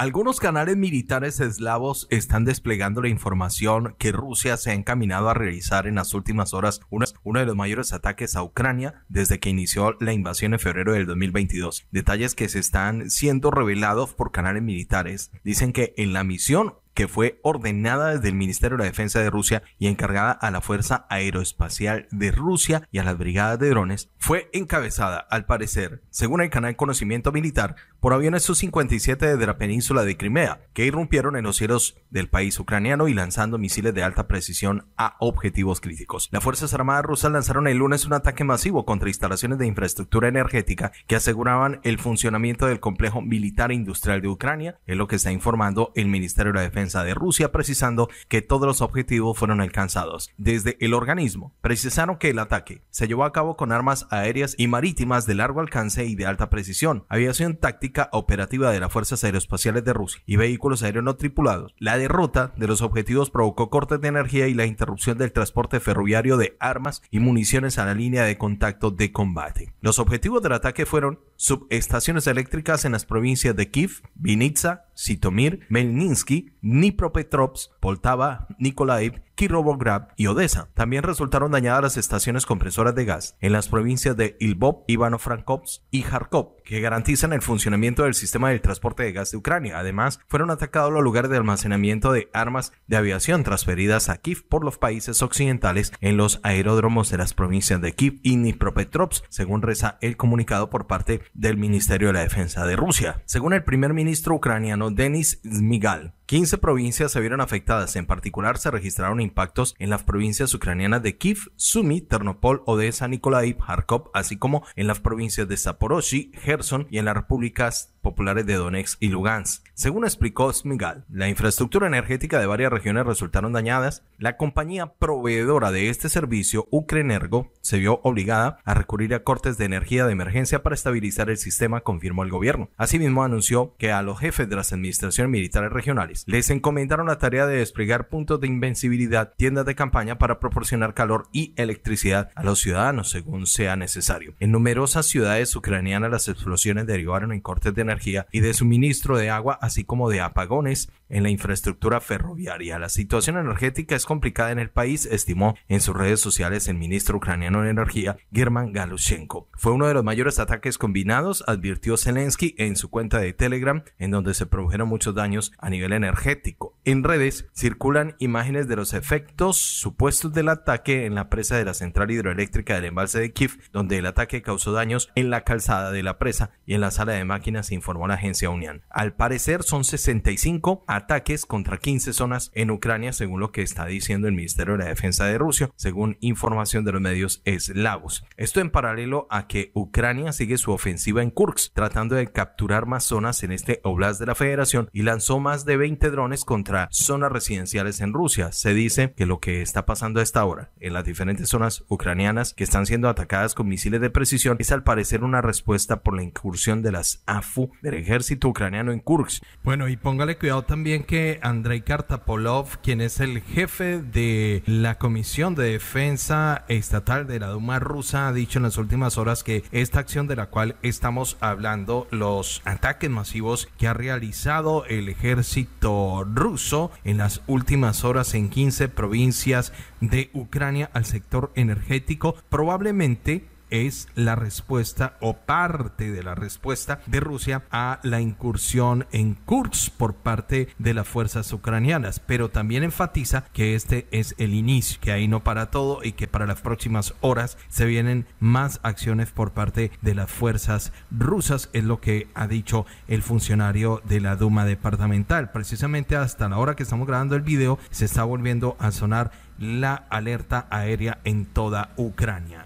Algunos canales militares eslavos están desplegando la información que Rusia se ha encaminado a realizar en las últimas horas, uno de los mayores ataques a Ucrania desde que inició la invasión en febrero del 2022. Detalles que se están siendo revelados por canales militares dicen que en la misión que fue ordenada desde el Ministerio de la Defensa de Rusia y encargada a la Fuerza Aeroespacial de Rusia y a las Brigadas de Drones, fue encabezada, al parecer, según el canal Conocimiento Militar, por aviones Su-57 de la península de Crimea, que irrumpieron en los cielos del país ucraniano y lanzando misiles de alta precisión a objetivos críticos. Las Fuerzas Armadas rusas lanzaron el lunes un ataque masivo contra instalaciones de infraestructura energética que aseguraban el funcionamiento del complejo militar e industrial de Ucrania, es lo que está informando el Ministerio de la Defensa de Rusia, precisando que todos los objetivos fueron alcanzados. Desde el organismo precisaron que el ataque se llevó a cabo con armas aéreas y marítimas de largo alcance y de alta precisión, aviación táctica operativa de las Fuerzas Aeroespaciales de Rusia y vehículos aéreos no tripulados, la derrota de los objetivos provocó cortes de energía y la interrupción del transporte ferroviario de armas y municiones a la línea de contacto de combate. Los objetivos del ataque fueron subestaciones eléctricas en las provincias de Kiev, Vinitsa, Sitomir, Melninsky, Dnipropetrovsk, Poltava, Nikolaev, Kirovograd y Odessa. También resultaron dañadas las estaciones compresoras de gas en las provincias de Ilbov, Ivano-Frankovsk y Kharkov, que garantizan el funcionamiento del sistema de transporte de gas de Ucrania. Además, fueron atacados los lugares de almacenamiento de armas de aviación transferidas a Kiev por los países occidentales en los aeródromos de las provincias de Kiev y Dnipropetrovsk, según reza el comunicado por parte del Ministerio de la Defensa de Rusia. Según el primer ministro ucraniano Denis Smigal. 15 provincias se vieron afectadas, en particular se registraron impactos en las provincias ucranianas de Kiev, Sumy, Ternopol, Odessa, Nikolaev, Kharkov, así como en las provincias de Zaporozhye, Gerson y en las repúblicas populares de Donetsk y Lugansk. Según explicó Smigal, la infraestructura energética de varias regiones resultaron dañadas. La compañía proveedora de este servicio, Ukrenergo, se vio obligada a recurrir a cortes de energía de emergencia para estabilizar el sistema, confirmó el gobierno. Asimismo, anunció que a los jefes de las administraciones militares regionales les encomendaron la tarea de desplegar puntos de invencibilidad, tiendas de campaña para proporcionar calor y electricidad a los ciudadanos según sea necesario. En numerosas ciudades ucranianas las explosiones derivaron en cortes de energía y de suministro de agua, así como de apagones en la infraestructura ferroviaria. La situación energética es complicada en el país, estimó en sus redes sociales el ministro ucraniano de Energía, German Galushenko. Fue uno de los mayores ataques combinados, advirtió Zelensky en su cuenta de Telegram, en donde se produjeron muchos daños a nivel energético energético. En redes circulan imágenes de los efectos supuestos del ataque en la presa de la central hidroeléctrica del embalse de Kiev, donde el ataque causó daños en la calzada de la presa y en la sala de máquinas, informó la agencia Unión. Al parecer son 65 ataques contra 15 zonas en Ucrania, según lo que está diciendo el Ministerio de la Defensa de Rusia, según información de los medios eslavos. Esto en paralelo a que Ucrania sigue su ofensiva en Kursk, tratando de capturar más zonas en este oblast de la Federación y lanzó más de 20 drones contra zonas residenciales en Rusia. Se dice que lo que está pasando a esta hora en las diferentes zonas ucranianas que están siendo atacadas con misiles de precisión es al parecer una respuesta por la incursión de las AFU del ejército ucraniano en Kursk. Bueno, y póngale cuidado también que Andrei Kartapolov, quien es el jefe de la Comisión de Defensa Estatal de la Duma rusa, ha dicho en las últimas horas que esta acción de la cual estamos hablando, los ataques masivos que ha realizado el ejército ruso, en las últimas horas en 15 provincias de Ucrania al sector energético, probablemente es la respuesta o parte de la respuesta de Rusia a la incursión en Kursk por parte de las fuerzas ucranianas, pero también enfatiza que este es el inicio, que ahí no para todo y que para las próximas horas se vienen más acciones por parte de las fuerzas rusas, es lo que ha dicho el funcionario de la Duma departamental. Precisamente hasta la hora que estamos grabando el video se está volviendo a sonar la alerta aérea en toda Ucrania.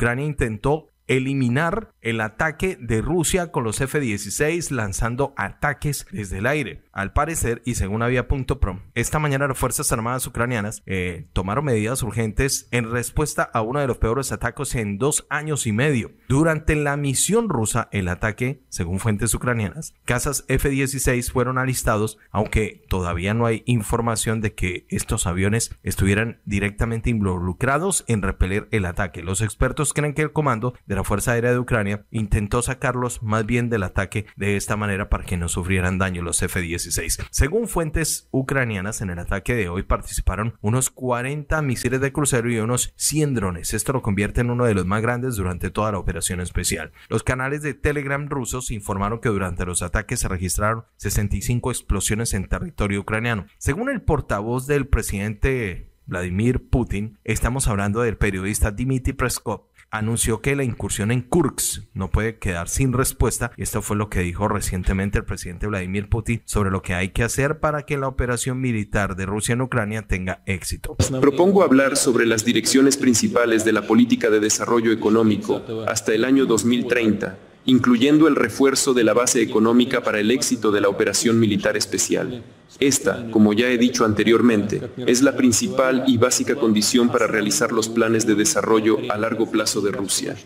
Ucrania intentó eliminar el ataque de Rusia con los F-16 lanzando ataques desde el aire. Al parecer, y según había punto prom, esta mañana las Fuerzas Armadas ucranianas eh, tomaron medidas urgentes en respuesta a uno de los peores ataques en dos años y medio. Durante la misión rusa, el ataque, según fuentes ucranianas, casas F-16 fueron alistados, aunque todavía no hay información de que estos aviones estuvieran directamente involucrados en repeler el ataque. Los expertos creen que el comando de la Fuerza Aérea de Ucrania intentó sacarlos más bien del ataque de esta manera para que no sufrieran daño los F-16. Según fuentes ucranianas, en el ataque de hoy participaron unos 40 misiles de crucero y unos 100 drones. Esto lo convierte en uno de los más grandes durante toda la operación especial. Los canales de Telegram rusos informaron que durante los ataques se registraron 65 explosiones en territorio ucraniano. Según el portavoz del presidente Vladimir Putin, estamos hablando del periodista Dmitry Preskov, anunció que la incursión en Kursk no puede quedar sin respuesta. Esto fue lo que dijo recientemente el presidente Vladimir Putin sobre lo que hay que hacer para que la operación militar de Rusia en Ucrania tenga éxito. Propongo hablar sobre las direcciones principales de la política de desarrollo económico hasta el año 2030 incluyendo el refuerzo de la base económica para el éxito de la operación militar especial. Esta, como ya he dicho anteriormente, es la principal y básica condición para realizar los planes de desarrollo a largo plazo de Rusia.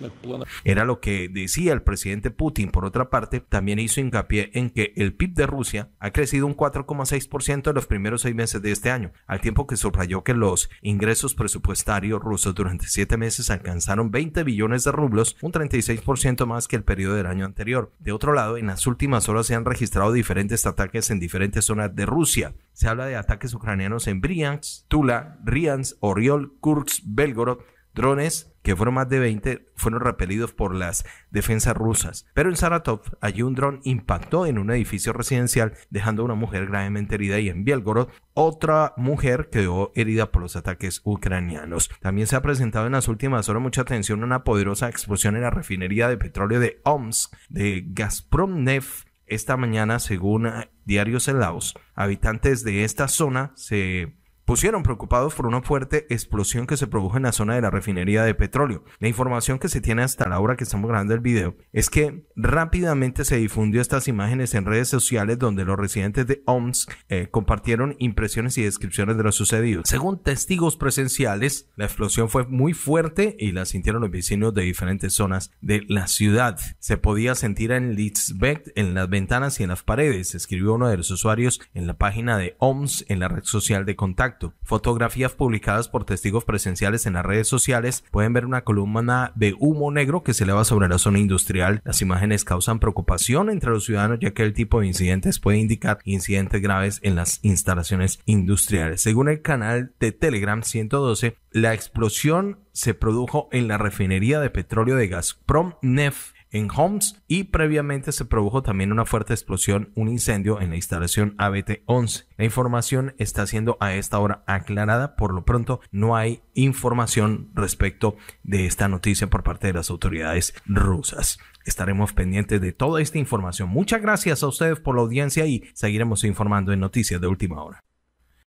Era lo que decía el presidente Putin. Por otra parte, también hizo hincapié en que el PIB de Rusia ha crecido un 4,6% en los primeros seis meses de este año, al tiempo que subrayó que los ingresos presupuestarios rusos durante siete meses alcanzaron 20 billones de rublos, un 36% más que el periodo del año anterior. De otro lado, en las últimas horas se han registrado diferentes ataques en diferentes zonas de Rusia. Se habla de ataques ucranianos en Bryansk, Tula, Riansk, Oriol, Kursk, Belgorod, drones que fueron más de 20, fueron repelidos por las defensas rusas. Pero en Saratov, allí un dron impactó en un edificio residencial, dejando a una mujer gravemente herida y en Belgorod, otra mujer quedó herida por los ataques ucranianos. También se ha presentado en las últimas horas mucha atención una poderosa explosión en la refinería de petróleo de Omsk, de Gazprom Neft esta mañana, según ah, Diarios en Laos, habitantes de esta zona se pusieron preocupados por una fuerte explosión que se produjo en la zona de la refinería de petróleo. La información que se tiene hasta la hora que estamos grabando el video es que rápidamente se difundió estas imágenes en redes sociales donde los residentes de OMS eh, compartieron impresiones y descripciones de lo sucedido. Según testigos presenciales, la explosión fue muy fuerte y la sintieron los vecinos de diferentes zonas de la ciudad. Se podía sentir en Litzbeck en las ventanas y en las paredes, escribió uno de los usuarios en la página de OMS en la red social de contacto. Fotografías publicadas por testigos presenciales en las redes sociales pueden ver una columna de humo negro que se eleva sobre la zona industrial. Las imágenes causan preocupación entre los ciudadanos ya que el tipo de incidentes puede indicar incidentes graves en las instalaciones industriales. Según el canal de Telegram 112, la explosión se produjo en la refinería de petróleo de Gazprom Nef en Homs y previamente se produjo también una fuerte explosión, un incendio en la instalación ABT-11. La información está siendo a esta hora aclarada, por lo pronto no hay información respecto de esta noticia por parte de las autoridades rusas. Estaremos pendientes de toda esta información. Muchas gracias a ustedes por la audiencia y seguiremos informando en noticias de última hora.